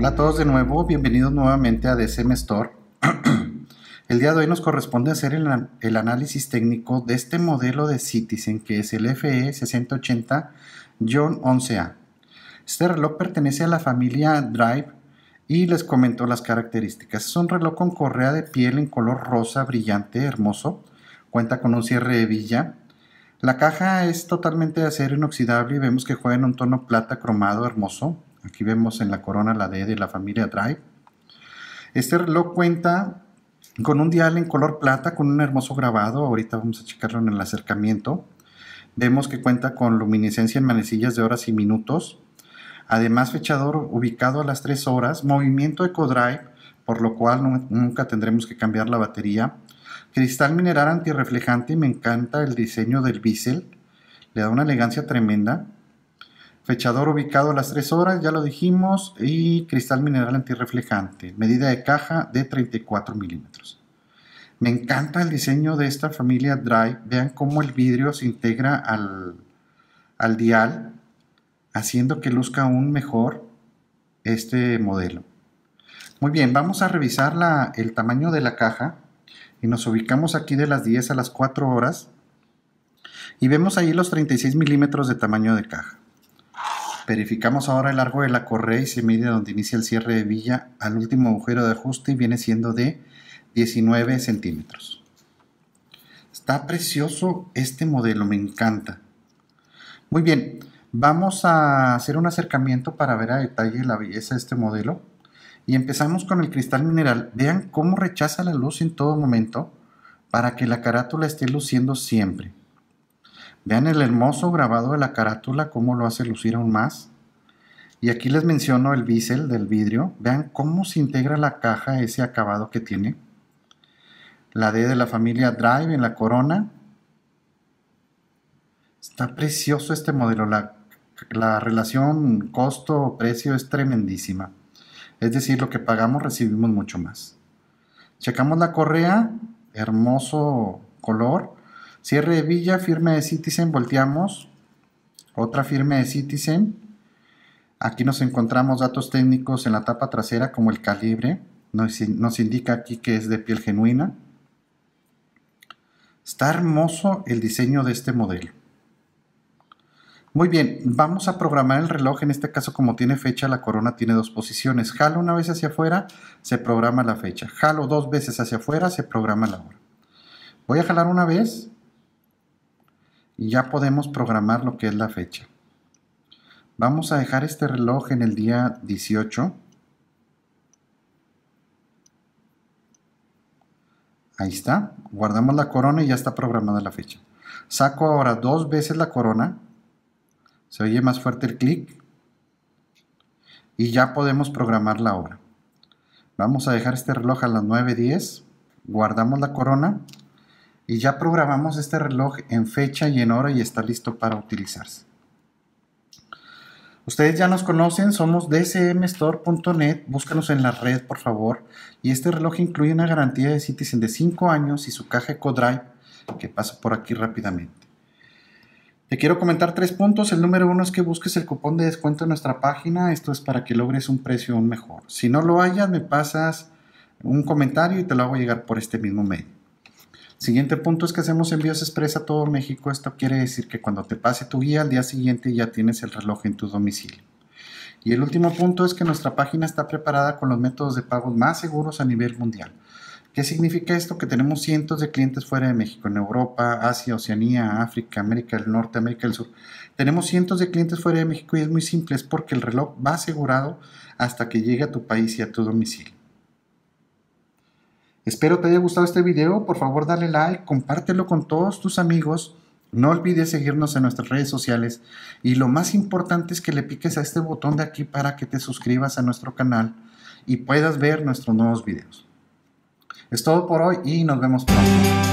Hola a todos de nuevo, bienvenidos nuevamente a DCM Store. el día de hoy nos corresponde hacer el, análisis técnico de este modelo de Citizen que es el FE 6080 John 11A. Este reloj pertenece a la familia Drive y les comento las características. Es un reloj con correa de piel en color rosa brillante, hermoso. Cuenta con un cierre de villa. La caja es totalmente de acero inoxidable y vemos que juega en un tono plata cromado hermoso Aquí vemos en la corona la D de la familia Drive. Este reloj cuenta con un dial en color plata con un hermoso grabado. Ahorita vamos a checarlo en el acercamiento. Vemos que cuenta con luminiscencia en manecillas de horas y minutos. Además, fechador ubicado a las 3 horas, movimiento EcoDrive, por lo cual nunca tendremos que cambiar la batería. Cristal mineral antirreflejante, me encanta el diseño del bisel, le da una elegancia tremenda. Fechador ubicado a las 3 horas, ya lo dijimos, y cristal mineral antirreflejante, medida de caja de 34 milímetros. Me encanta el diseño de esta familia Drive. Vean cómo el vidrio se integra al, al dial, haciendo que luzca aún mejor este modelo. Muy bien, vamos a revisar la, el tamaño de la caja y nos ubicamos aquí de las 10 a las 4 horas y vemos ahí los 36 milímetros de tamaño de caja. Verificamos ahora el largo de la correa y se mide donde inicia el cierre de villa al último agujero de ajuste y viene siendo de 19 centímetros. Está precioso este modelo, me encanta. Muy bien, vamos a hacer un acercamiento para ver a detalle la belleza de este modelo. Y empezamos con el cristal mineral. Vean cómo rechaza la luz en todo momento para que la carátula esté luciendo siempre. Vean el hermoso grabado de la carátula, cómo lo hace lucir aún más. Y aquí les menciono el bisel del vidrio. Vean cómo se integra la caja, ese acabado que tiene. La D de la familia Drive en la corona. Está precioso este modelo. La, la relación costo-precio es tremendísima. Es decir, lo que pagamos recibimos mucho más. Checamos la correa. Hermoso color Cierre de Villa, firme de Citizen, volteamos. Otra firme de Citizen. Aquí nos encontramos datos técnicos en la tapa trasera como el calibre. Nos, indica aquí que es de piel genuina. Está hermoso el diseño de este modelo. Muy bien, vamos a programar el reloj. En este caso, como tiene fecha, la corona tiene dos posiciones. Jalo una vez hacia afuera, se programa la fecha. Jalo dos veces hacia afuera, se programa la hora. Voy a jalar una vez, y ya podemos programar lo que es la fecha. Vamos a dejar este reloj en el día 18. Ahí está. Guardamos la corona y ya está programada la fecha. Saco ahora dos veces la corona. Se oye más fuerte el clic. Y ya podemos programar la hora. Vamos a dejar este reloj a las 9.10. Guardamos la corona y ya programamos este reloj en fecha y en hora y está listo para utilizarse. Ustedes ya nos conocen, somos dcmstore.net, búscanos en la red por favor. Y este reloj incluye una garantía de Citizen de 5 años y su caja EcoDrive, que pasa por aquí rápidamente. Te quiero comentar tres puntos. El número uno es que busques el cupón de descuento en nuestra página. Esto es para que logres un precio mejor. Si no lo hayas, me pasas un comentario y te lo hago llegar por este mismo medio. Siguiente punto es que hacemos envíos expresa a todo México. Esto quiere decir que cuando te pase tu guía al día siguiente ya tienes el reloj en tu domicilio. Y el último punto es que nuestra página está preparada con los métodos de pago más seguros a nivel mundial. ¿Qué significa esto? Que tenemos cientos de clientes fuera de México, en Europa, Asia, Oceanía, África, América del Norte, América del Sur. Tenemos cientos de clientes fuera de México y es muy simple, es porque el reloj va asegurado hasta que llegue a tu país y a tu domicilio. Espero te haya gustado este video, por favor dale like, compártelo con todos tus amigos. No olvides seguirnos en nuestras redes sociales y lo más importante es que le piques a este botón de aquí para que te suscribas a nuestro canal y puedas ver nuestros nuevos videos. Es todo por hoy y nos vemos pronto.